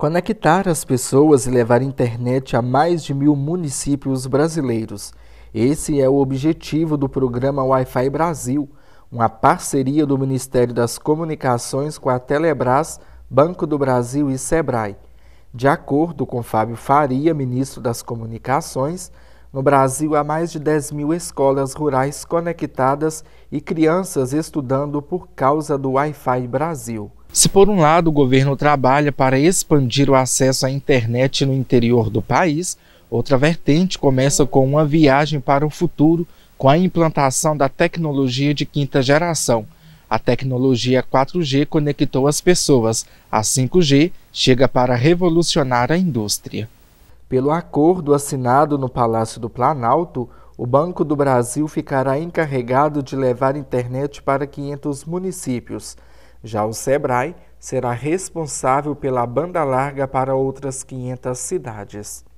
Conectar as pessoas e levar internet a mais de mil municípios brasileiros. Esse é o objetivo do programa Wi-Fi Brasil, uma parceria do Ministério das Comunicações com a Telebrás, Banco do Brasil e Sebrae. De acordo com Fábio Faria, ministro das Comunicações, no Brasil há mais de 10 mil escolas rurais conectadas e crianças estudando por causa do Wi-Fi Brasil. Se por um lado o governo trabalha para expandir o acesso à internet no interior do país, outra vertente começa com uma viagem para o futuro com a implantação da tecnologia de quinta geração. A tecnologia 4G conectou as pessoas, a 5G chega para revolucionar a indústria. Pelo acordo assinado no Palácio do Planalto, o Banco do Brasil ficará encarregado de levar internet para 500 municípios. Já o SEBRAE será responsável pela banda larga para outras 500 cidades.